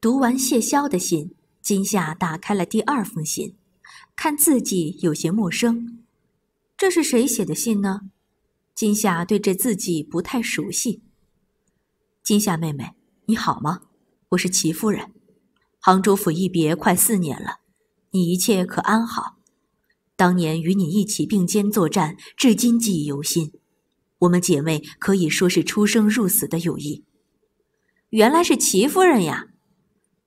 读完谢霄的信，金夏打开了第二封信，看字迹有些陌生，这是谁写的信呢？金夏对这字迹不太熟悉。金夏妹妹，你好吗？我是齐夫人，杭州府一别快四年了，你一切可安好？当年与你一起并肩作战，至今记忆犹新，我们姐妹可以说是出生入死的友谊。原来是齐夫人呀。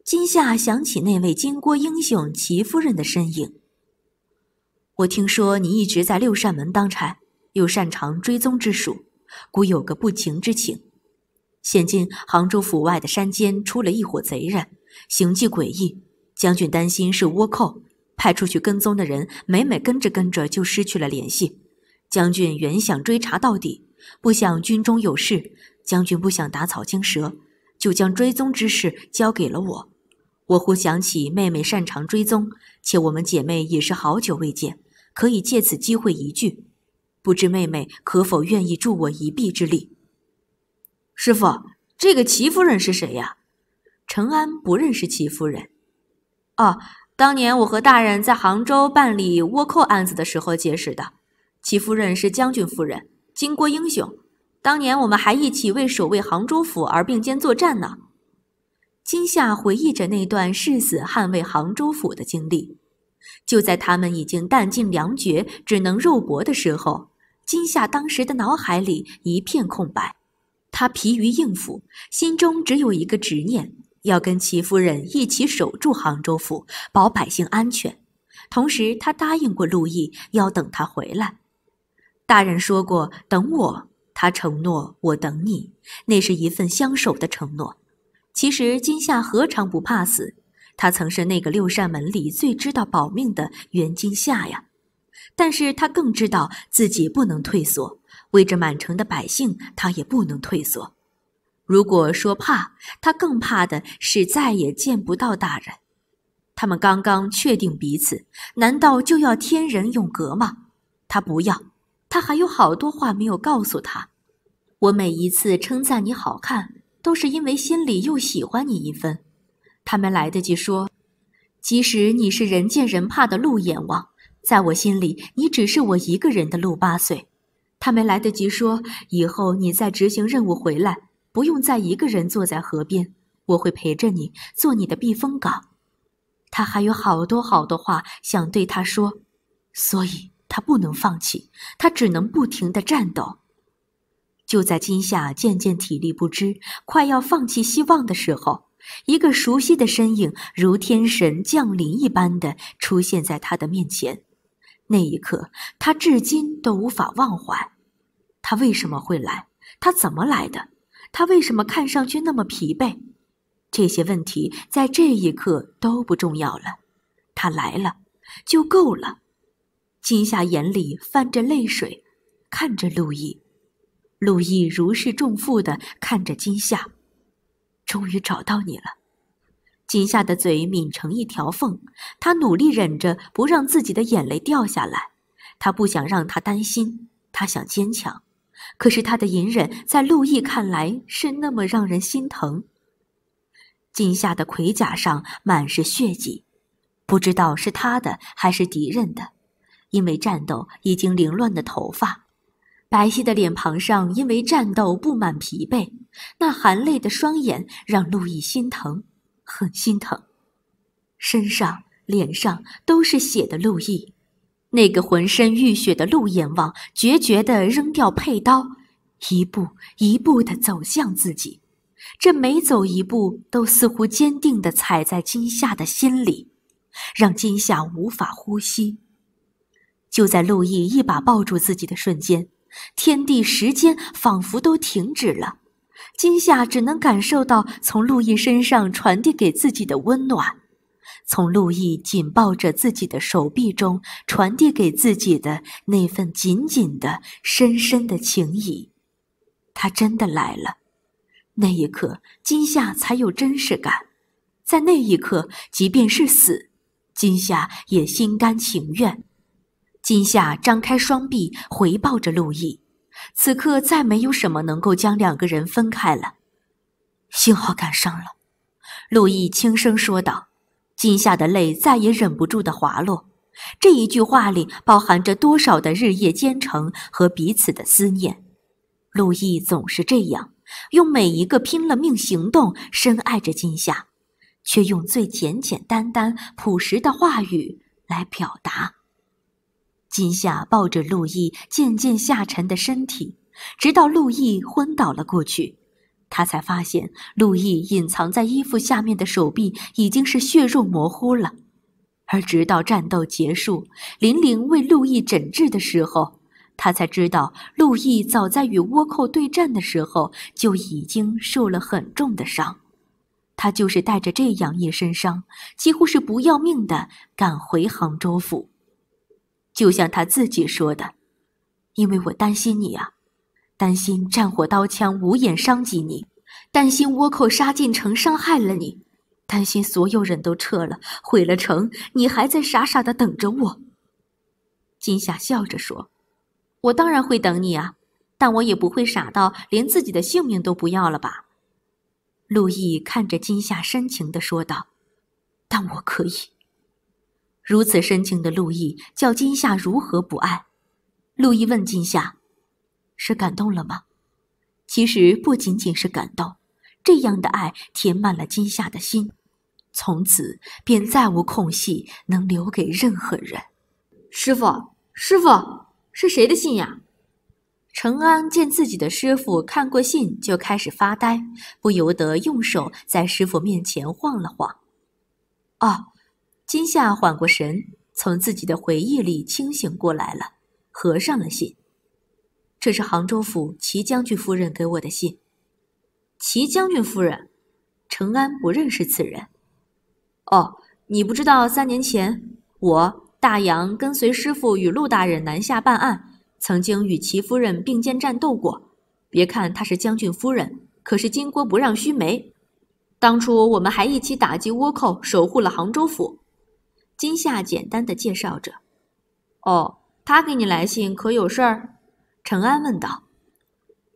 今夏想起那位巾帼英雄齐夫人的身影。我听说你一直在六扇门当差，又擅长追踪之术，故有个不情之请。现今杭州府外的山间出了一伙贼人，行迹诡异。将军担心是倭寇派出去跟踪的人，每每跟着跟着就失去了联系。将军原想追查到底，不想军中有事，将军不想打草惊蛇，就将追踪之事交给了我。我忽想起妹妹擅长追踪，且我们姐妹也是好久未见，可以借此机会一聚。不知妹妹可否愿意助我一臂之力？师傅，这个齐夫人是谁呀？陈安不认识齐夫人。哦，当年我和大人在杭州办理倭寇案子的时候结识的，齐夫人是将军夫人，巾帼英雄。当年我们还一起为守卫杭州府而并肩作战呢。今夏回忆着那段誓死捍卫杭州府的经历，就在他们已经弹尽粮绝、只能肉搏的时候，今夏当时的脑海里一片空白，他疲于应付，心中只有一个执念：要跟齐夫人一起守住杭州府，保百姓安全。同时，他答应过陆毅，要等他回来。大人说过“等我”，他承诺“我等你”，那是一份相守的承诺。其实金夏何尝不怕死？他曾是那个六扇门里最知道保命的袁金夏呀。但是他更知道自己不能退缩，为这满城的百姓，他也不能退缩。如果说怕，他更怕的是再也见不到大人。他们刚刚确定彼此，难道就要天人永隔吗？他不要，他还有好多话没有告诉他。我每一次称赞你好看。都是因为心里又喜欢你一分，他没来得及说。即使你是人见人怕的陆阎王，在我心里，你只是我一个人的陆八岁。他没来得及说，以后你再执行任务回来，不用再一个人坐在河边，我会陪着你，做你的避风港。他还有好多好多话想对他说，所以他不能放弃，他只能不停地战斗。就在今夏渐渐体力不支、快要放弃希望的时候，一个熟悉的身影如天神降临一般的出现在他的面前。那一刻，他至今都无法忘怀。他为什么会来？他怎么来的？他为什么看上去那么疲惫？这些问题在这一刻都不重要了。他来了，就够了。金夏眼里泛着泪水，看着陆毅。陆毅如释重负地看着金夏，终于找到你了。金夏的嘴抿成一条缝，他努力忍着不让自己的眼泪掉下来，他不想让他担心，他想坚强。可是他的隐忍在陆毅看来是那么让人心疼。金夏的盔甲上满是血迹，不知道是他的还是敌人的，因为战斗已经凌乱的头发。白皙的脸庞上因为战斗布满疲惫，那含泪的双眼让路易心疼，很心疼。身上、脸上都是血的路易，那个浑身浴血的陆阎王，决绝地扔掉佩刀，一步一步地走向自己。这每走一步，都似乎坚定地踩在金夏的心里，让金夏无法呼吸。就在路易一把抱住自己的瞬间。天地时间仿佛都停止了，今夏只能感受到从陆毅身上传递给自己的温暖，从陆毅紧抱着自己的手臂中传递给自己的那份紧紧的、深深的情谊。他真的来了，那一刻，今夏才有真实感。在那一刻，即便是死，今夏也心甘情愿。今夏张开双臂，回抱着陆毅，此刻，再没有什么能够将两个人分开了。幸好赶上了，陆毅轻声说道。今夏的泪再也忍不住的滑落。这一句话里包含着多少的日夜兼程和彼此的思念。陆毅总是这样，用每一个拼了命行动，深爱着今夏，却用最简简单单、朴实的话语来表达。金夏抱着陆毅渐渐下沉的身体，直到陆毅昏倒了过去，他才发现陆毅隐藏在衣服下面的手臂已经是血肉模糊了。而直到战斗结束，玲玲为陆毅诊治的时候，他才知道陆毅早在与倭寇对战的时候就已经受了很重的伤。他就是带着这样一身伤，几乎是不要命的赶回杭州府。就像他自己说的，因为我担心你啊，担心战火刀枪无眼伤及你，担心倭寇杀进城伤害了你，担心所有人都撤了毁了城，你还在傻傻的等着我。金夏笑着说：“我当然会等你啊，但我也不会傻到连自己的性命都不要了吧。”陆毅看着金夏深情的说道：“但我可以。”如此深情的陆毅，叫金夏如何不爱？陆毅问金夏：“是感动了吗？”其实不仅仅是感动，这样的爱填满了金夏的心，从此便再无空隙能留给任何人。师傅，师傅，是谁的信呀？程安见自己的师傅看过信就开始发呆，不由得用手在师傅面前晃了晃：“哦。”今夏缓过神，从自己的回忆里清醒过来了，合上了信。这是杭州府齐将军夫人给我的信。齐将军夫人，承安不认识此人。哦，你不知道，三年前我大杨跟随师傅与陆大人南下办案，曾经与齐夫人并肩战斗过。别看她是将军夫人，可是巾帼不让须眉。当初我们还一起打击倭寇，守护了杭州府。今夏简单的介绍着，哦，他给你来信可有事儿？陈安问道。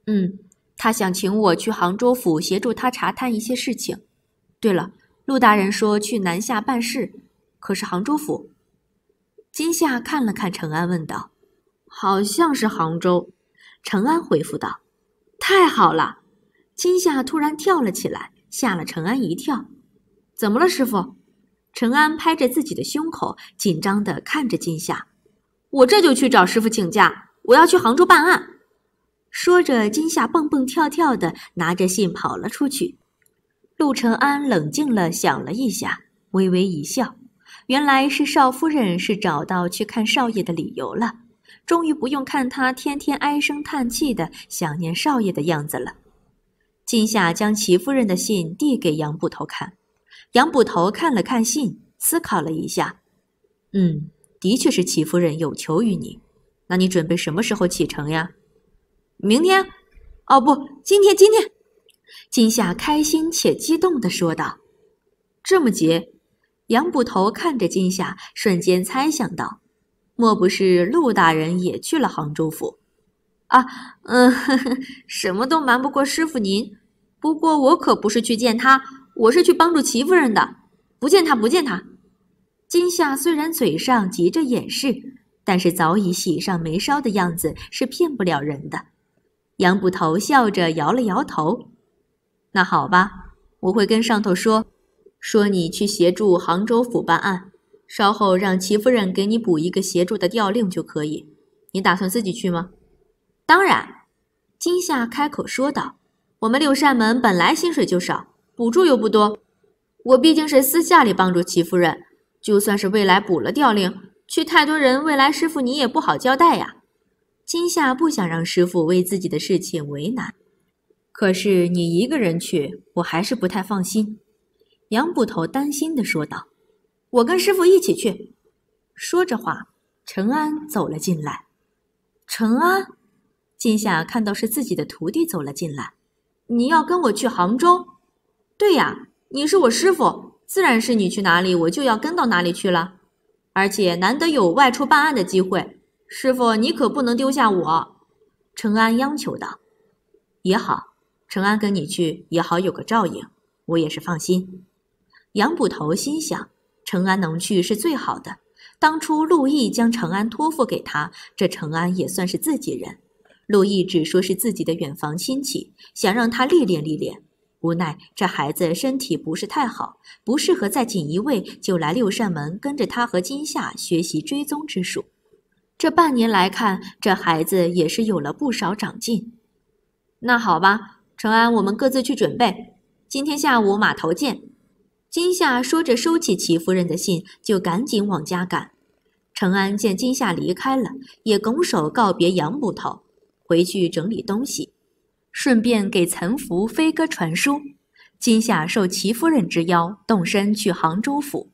嗯，他想请我去杭州府协助他查探一些事情。对了，陆大人说去南下办事，可是杭州府？今夏看了看陈安，问道。好像是杭州。陈安回复道。太好了！今夏突然跳了起来，吓了陈安一跳。怎么了，师傅？陈安拍着自己的胸口，紧张的看着金夏：“我这就去找师傅请假，我要去杭州办案。”说着，金夏蹦蹦跳跳的拿着信跑了出去。陆承安冷静了，想了一下，微微一笑：“原来是少夫人是找到去看少爷的理由了，终于不用看他天天唉声叹气的想念少爷的样子了。”金夏将齐夫人的信递给杨捕头看。杨捕头看了看信，思考了一下，嗯，的确是齐夫人有求于你，那你准备什么时候启程呀？明天，哦不，今天，今天。金夏开心且激动的说道：“这么急？”杨捕头看着金夏，瞬间猜想到，莫不是陆大人也去了杭州府？啊，嗯，什么都瞒不过师傅您。不过我可不是去见他。我是去帮助齐夫人的，不见他，不见他。今夏虽然嘴上急着掩饰，但是早已喜上眉梢的样子是骗不了人的。杨捕头笑着摇了摇头：“那好吧，我会跟上头说，说你去协助杭州府办案，稍后让齐夫人给你补一个协助的调令就可以。你打算自己去吗？”“当然。”今夏开口说道，“我们六扇门本来薪水就少。”补助又不多，我毕竟是私下里帮助齐夫人，就算是未来补了调令，去太多人，未来师傅你也不好交代呀。今夏不想让师傅为自己的事情为难，可是你一个人去，我还是不太放心。杨捕头担心的说道：“我跟师傅一起去。”说着话，陈安走了进来。陈安，今夏看到是自己的徒弟走了进来，你要跟我去杭州？对呀，你是我师傅，自然是你去哪里，我就要跟到哪里去了。而且难得有外出办案的机会，师傅你可不能丢下我。”程安央求道。“也好，程安跟你去也好有个照应，我也是放心。”杨捕头心想：“程安能去是最好的。当初陆毅将程安托付给他，这程安也算是自己人。陆毅只说是自己的远房亲戚，想让他历练历练。”无奈，这孩子身体不是太好，不适合在锦衣卫，就来六扇门跟着他和金夏学习追踪之术。这半年来看，这孩子也是有了不少长进。那好吧，成安，我们各自去准备，今天下午码头见。金夏说着，收起齐夫人的信，就赶紧往家赶。成安见金夏离开了，也拱手告别杨捕头，回去整理东西。顺便给岑福飞鸽传书，今夏受齐夫人之邀，动身去杭州府。